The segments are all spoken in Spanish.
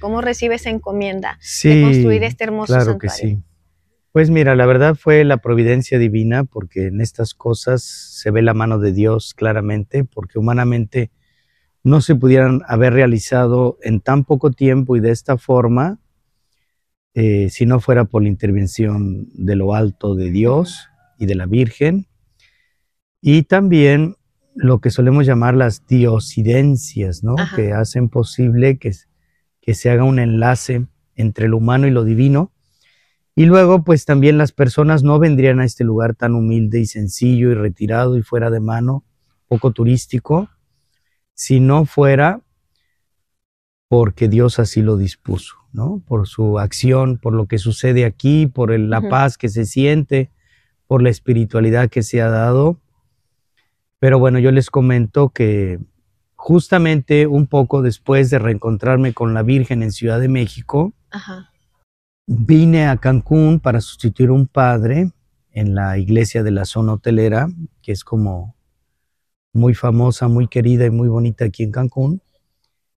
¿Cómo recibe esa encomienda de construir este hermoso claro Que sí. Pues mira, la verdad fue la providencia divina, porque en estas cosas se ve la mano de Dios claramente, porque humanamente no se pudieran haber realizado en tan poco tiempo y de esta forma, eh, si no fuera por la intervención de lo alto de Dios y de la Virgen, y también lo que solemos llamar las diosidencias, ¿no? Que hacen posible que se haga un enlace entre lo humano y lo divino. Y luego, pues también las personas no vendrían a este lugar tan humilde y sencillo y retirado y fuera de mano, poco turístico, si no fuera porque Dios así lo dispuso, ¿no? Por su acción, por lo que sucede aquí, por la paz que se siente, por la espiritualidad que se ha dado. Pero bueno, yo les comento que justamente un poco después de reencontrarme con la Virgen en Ciudad de México, vine a Cancún para sustituir un padre en la iglesia de la zona hotelera, que es como muy famosa, muy querida y muy bonita aquí en Cancún.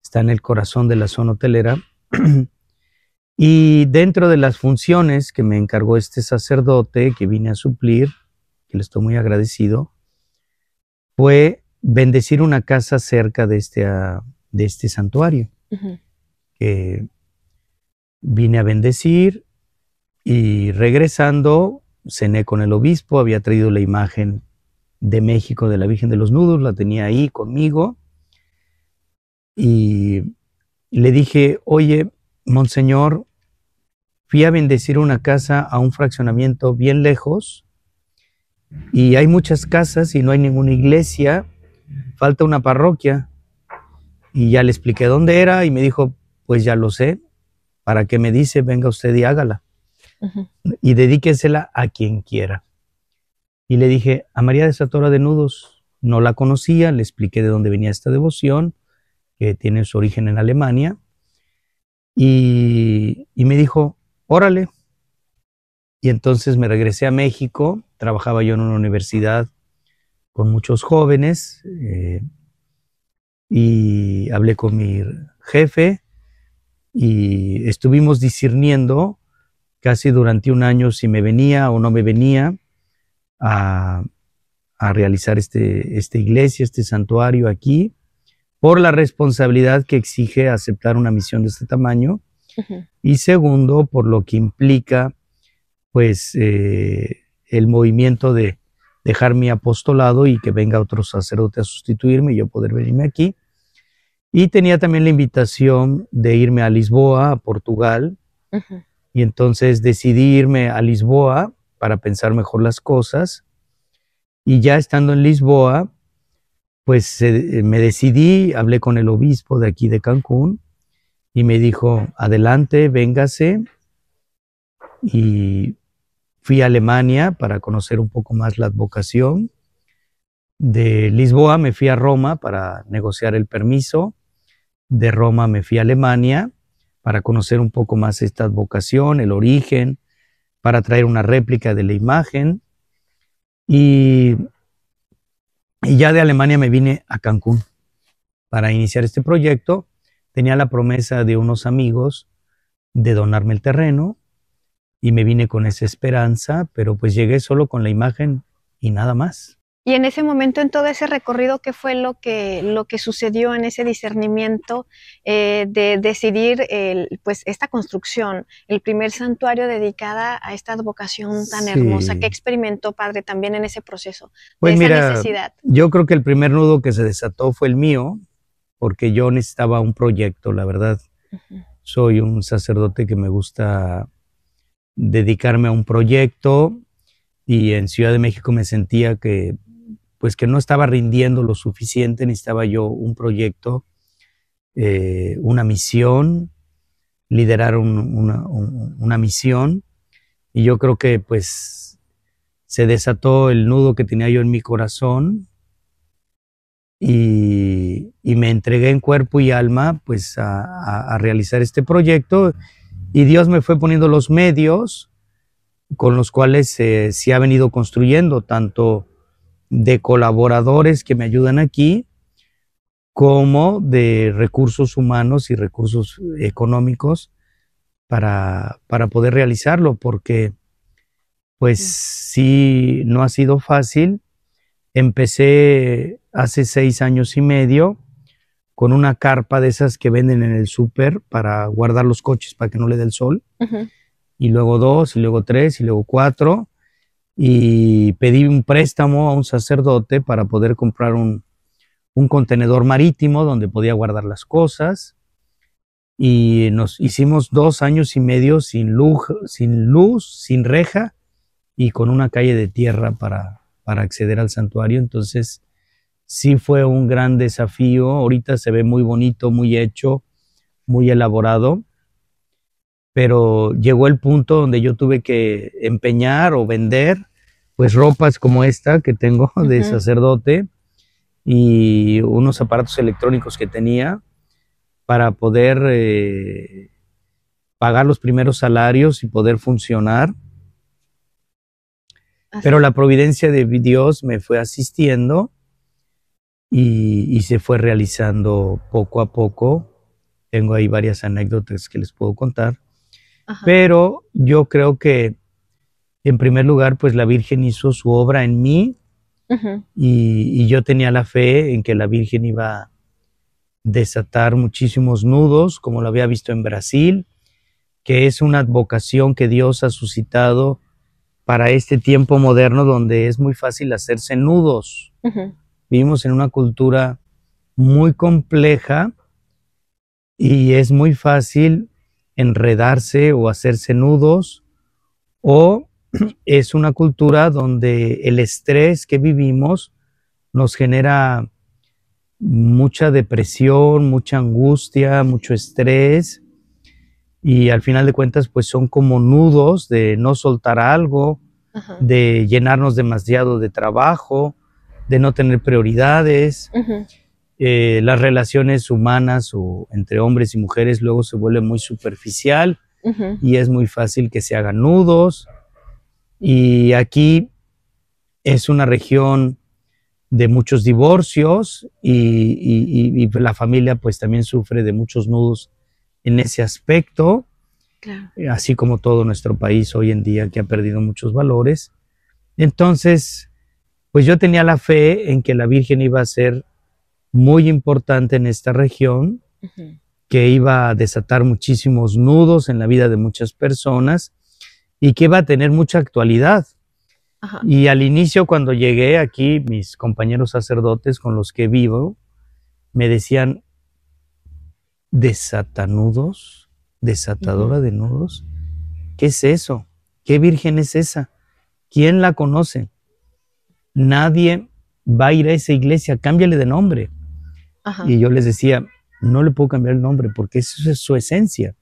Está en el corazón de la zona hotelera. y dentro de las funciones que me encargó este sacerdote, que vine a suplir, que le estoy muy agradecido, fue bendecir una casa cerca de este, ah, de este santuario. vine a bendecir y regresando cené con el obispo, había traído la imagen de México de la Virgen de los Nudos, la tenía ahí conmigo y le dije, oye, monseñor, fui a bendecir una casa a un fraccionamiento bien lejos y hay muchas casas y no hay ninguna iglesia falta una parroquia. Y ya le expliqué dónde era y me dijo, pues ya lo sé, ¿para qué me dice? Venga usted y hágala. Y dedíquesela a quien quiera. Y le dije, a María de Satora de Nudos, no la conocía, le expliqué de dónde venía esta devoción, que tiene su origen en Alemania. Y, y me dijo, órale. Y entonces me regresé a México, trabajaba yo en una universidad con muchos jóvenes eh, y hablé con mi jefe y estuvimos discerniendo casi durante un año si me venía o no me venía a, realizar este, esta iglesia, este santuario aquí, por la responsabilidad que exige aceptar una misión de este tamaño y segundo, por lo que implica pues eh, el movimiento de, dejar mi apostolado y que venga otro sacerdote a sustituirme y yo poder venirme aquí. Y tenía también la invitación de irme a Lisboa, a Portugal. Y entonces decidí irme a Lisboa para pensar mejor las cosas. Y ya estando en Lisboa, pues eh, me decidí, hablé con el obispo de aquí de Cancún y me dijo, adelante, véngase. Y Fui a Alemania para conocer un poco más la advocación. De Lisboa me fui a Roma para negociar el permiso. De Roma me fui a Alemania para conocer un poco más esta advocación, el origen, para traer una réplica de la imagen. Y, y ya de Alemania me vine a Cancún para iniciar este proyecto. Tenía la promesa de unos amigos de donarme el terreno y me vine con esa esperanza, pero pues llegué solo con la imagen y nada más. Y en ese momento, en todo ese recorrido, ¿qué fue lo que, lo que sucedió en ese discernimiento eh, de decidir pues, esta construcción, el primer santuario dedicada a esta advocación tan hermosa? que experimentó, padre, también en ese proceso? Pues mira, yo creo que el primer nudo que se desató fue el mío, porque yo necesitaba un proyecto, la verdad. Soy un sacerdote que me gusta dedicarme a un proyecto y en Ciudad de México me sentía que pues que no estaba rindiendo lo suficiente, necesitaba yo un proyecto, eh, una misión, liderar una, misión y yo creo que pues se desató el nudo que tenía yo en mi corazón y, y me entregué en cuerpo y alma pues a, a realizar este proyecto y Dios me fue poniendo los medios con los cuales eh, se ha venido construyendo, tanto de colaboradores que me ayudan aquí, como de recursos humanos y recursos económicos para, para poder realizarlo, porque pues sí, no ha sido fácil. Empecé hace seis años y medio con una carpa de esas que venden en el súper para guardar los coches para que no le dé el sol. Y luego dos, y luego tres, y luego cuatro. Y pedí un préstamo a un sacerdote para poder comprar un, un contenedor marítimo donde podía guardar las cosas. Y nos hicimos dos años y medio sin luz, sin, luz, sin reja y con una calle de tierra para, para acceder al santuario. Entonces, sí fue un gran desafío. Ahorita se ve muy bonito, muy hecho, muy elaborado, pero llegó el punto donde yo tuve que empeñar o vender pues ropas como esta que tengo de sacerdote y unos aparatos electrónicos que tenía para poder eh, pagar los primeros salarios y poder funcionar. Pero la providencia de Dios me fue asistiendo y, se fue realizando poco a poco. Tengo ahí varias anécdotas que les puedo contar, pero yo creo que en primer lugar, pues la Virgen hizo su obra en mí y, yo tenía la fe en que la Virgen iba a desatar muchísimos nudos, como lo había visto en Brasil, que es una vocación que Dios ha suscitado para este tiempo moderno donde es muy fácil hacerse nudos. Vivimos en una cultura muy compleja y es muy fácil enredarse o hacerse nudos o es una cultura donde el estrés que vivimos nos genera mucha depresión, mucha angustia, mucho estrés y al final de cuentas pues son como nudos de no soltar algo, de llenarnos demasiado de trabajo, de no tener prioridades. Eh, las relaciones humanas entre hombres y mujeres luego se vuelve muy superficial y es muy fácil que se hagan nudos. Y aquí es una región de muchos divorcios y, la familia pues también sufre de muchos nudos en ese aspecto, así como todo nuestro país hoy en día que ha perdido muchos valores. Entonces, pues yo tenía la fe en que la Virgen iba a ser muy importante en esta región, que iba a desatar muchísimos nudos en la vida de muchas personas y que iba a tener mucha actualidad. Y al inicio, cuando llegué aquí, mis compañeros sacerdotes con los que vivo me decían, desatanudos, desatadora de nudos, ¿qué es eso? ¿Qué virgen es esa? ¿Quién la conoce? nadie va a ir a esa iglesia, cámbiale de nombre. Y yo les decía, no le puedo cambiar el nombre porque esa es su esencia.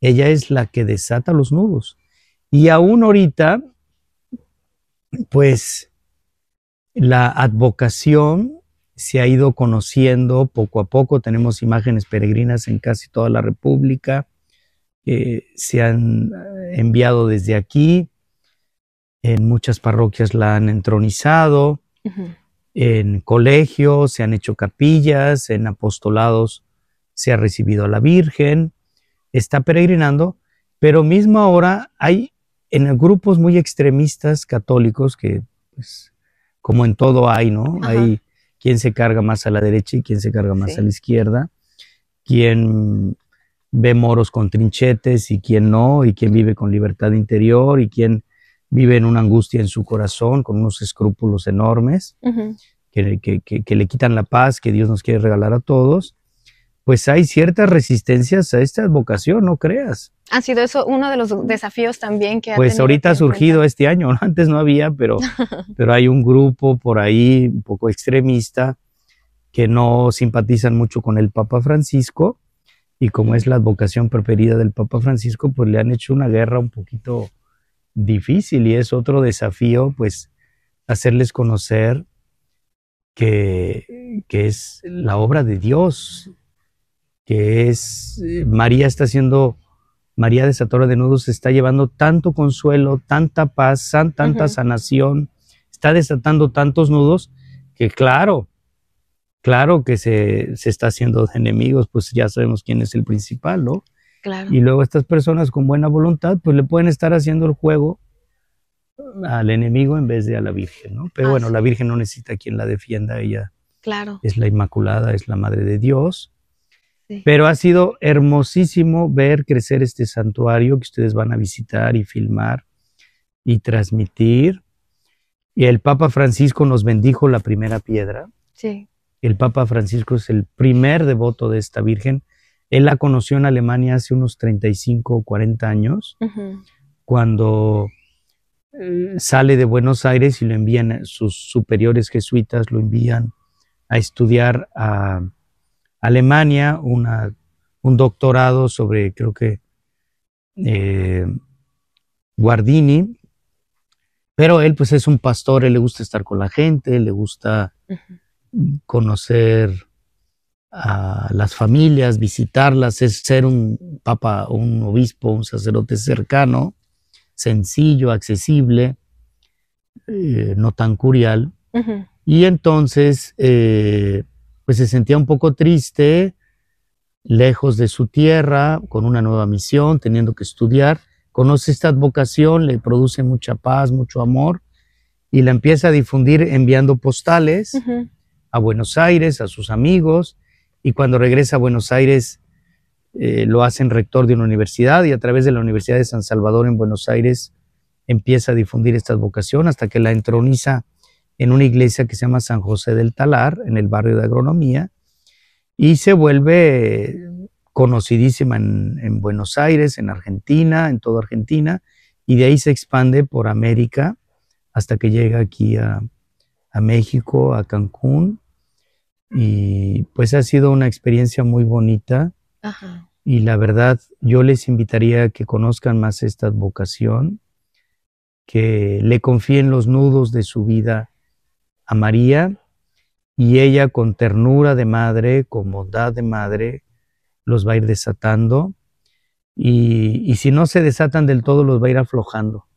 Ella es la que desata los nudos. Y aún ahorita, pues la advocación se ha ido conociendo poco a poco. Tenemos imágenes peregrinas en casi toda la República. que se han eh, enviado desde aquí en muchas parroquias la han entronizado, en colegios se han hecho capillas, en apostolados se ha recibido a la Virgen, está peregrinando, pero mismo ahora hay en grupos muy extremistas católicos que, pues, como en todo hay, ¿no? Hay quien se carga más a la derecha y quien se carga más a la izquierda, quien ve moros con trinchetes y quien no, y quien vive con libertad interior y quien vive en una angustia en su corazón, con unos escrúpulos enormes que, le quitan la paz que Dios nos quiere regalar a todos, pues hay ciertas resistencias a esta vocación, no creas. Ha sido eso uno de los desafíos también que... Ha pues ahorita ha surgido este año, antes no había, pero, pero hay un grupo por ahí un poco extremista que no simpatizan mucho con el Papa Francisco y como es la vocación preferida del Papa Francisco, pues le han hecho una guerra un poquito difícil y es otro desafío, pues, hacerles conocer que, que es la obra de Dios, que es, eh, María está haciendo, María de de Nudos está llevando tanto consuelo, tanta paz, tanta sanación, está desatando tantos nudos que claro, claro que se, se, está haciendo enemigos, pues ya sabemos quién es el principal, ¿no? Y luego estas personas con buena voluntad, pues le pueden estar haciendo el juego al enemigo en vez de a la Virgen, ¿no? Pero bueno, la Virgen no necesita quien la defienda, ella claro. es la Inmaculada, es la Madre de Dios. Pero ha sido hermosísimo ver crecer este santuario que ustedes van a visitar y filmar y transmitir. Y el Papa Francisco nos bendijo la primera piedra. Sí. El Papa Francisco es el primer devoto de esta Virgen él la conoció en Alemania hace unos 35 o 40 años, cuando eh, sale de Buenos Aires y lo envían, sus superiores jesuitas lo envían a estudiar a Alemania, un doctorado sobre, creo que, eh, Guardini, pero él pues es un pastor, él le gusta estar con la gente, le gusta conocer a las familias, visitarlas, es ser un papa, un obispo, un sacerdote cercano, sencillo, accesible, eh, no tan curial. Y entonces, eh, pues se sentía un poco triste, lejos de su tierra, con una nueva misión, teniendo que estudiar. Conoce esta vocación, le produce mucha paz, mucho amor, y la empieza a difundir enviando postales a Buenos Aires, a sus amigos, y cuando regresa a Buenos Aires eh, lo hacen rector de una universidad y a través de la Universidad de San Salvador en Buenos Aires empieza a difundir esta vocación hasta que la entroniza en una iglesia que se llama San José del Talar, en el barrio de Agronomía, y se vuelve conocidísima en, Buenos Aires, en Argentina, en toda Argentina, y de ahí se expande por América hasta que llega aquí a México, a Cancún, y pues ha sido una experiencia muy bonita. Y la verdad, yo les invitaría a que conozcan más esta vocación, que le confíen los nudos de su vida a María y ella con ternura de madre, con bondad de madre, los va a ir desatando. Y, y si no se desatan del todo, los va a ir aflojando.